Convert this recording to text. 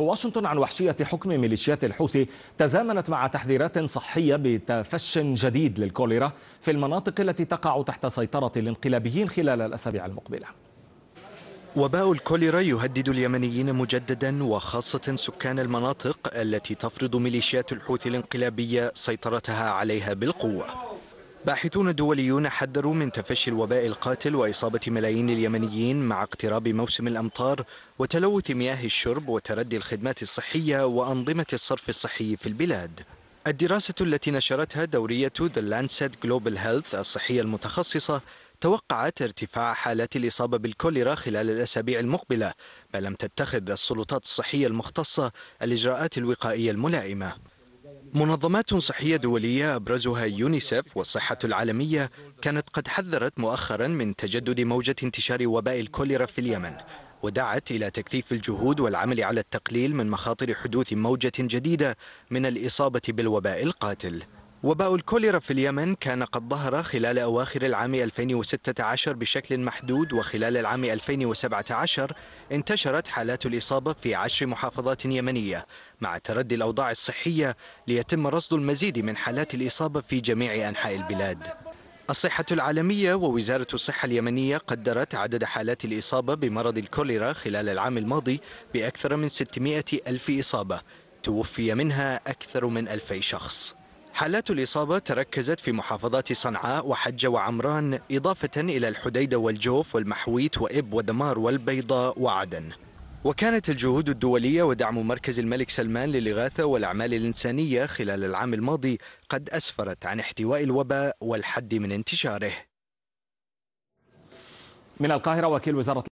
واشنطن عن وحشية حكم ميليشيات الحوثي تزامنت مع تحذيرات صحية بتفش جديد للكوليرا في المناطق التي تقع تحت سيطرة الانقلابيين خلال الأسابيع المقبلة وباء الكوليرا يهدد اليمنيين مجددا وخاصة سكان المناطق التي تفرض ميليشيات الحوثي الانقلابية سيطرتها عليها بالقوة باحثون دوليون حذروا من تفشي الوباء القاتل وإصابة ملايين اليمنيين مع اقتراب موسم الأمطار وتلوث مياه الشرب وتردي الخدمات الصحية وأنظمة الصرف الصحي في البلاد الدراسة التي نشرتها دورية The Lancet Global Health الصحية المتخصصة توقعت ارتفاع حالات الإصابة بالكوليرا خلال الأسابيع المقبلة ما لم تتخذ السلطات الصحية المختصة الإجراءات الوقائية الملائمة منظمات صحية دولية أبرزها يونيسف والصحة العالمية كانت قد حذرت مؤخرا من تجدد موجة انتشار وباء الكوليرا في اليمن ودعت إلى تكثيف الجهود والعمل على التقليل من مخاطر حدوث موجة جديدة من الإصابة بالوباء القاتل وباء الكوليرا في اليمن كان قد ظهر خلال أواخر العام 2016 بشكل محدود وخلال العام 2017 انتشرت حالات الإصابة في عشر محافظات يمنية مع تردي الأوضاع الصحية ليتم رصد المزيد من حالات الإصابة في جميع أنحاء البلاد الصحة العالمية ووزارة الصحة اليمنية قدرت عدد حالات الإصابة بمرض الكوليرا خلال العام الماضي بأكثر من 600 ألف إصابة توفي منها أكثر من ألفي شخص حالات الإصابة تركزت في محافظات صنعاء وحجة وعمران إضافة إلى الحديدة والجوف والمحويت وإب ودمار والبيضاء وعدن وكانت الجهود الدولية ودعم مركز الملك سلمان للإغاثة والأعمال الإنسانية خلال العام الماضي قد أسفرت عن احتواء الوباء والحد من انتشاره من القاهرة وكيل وزارة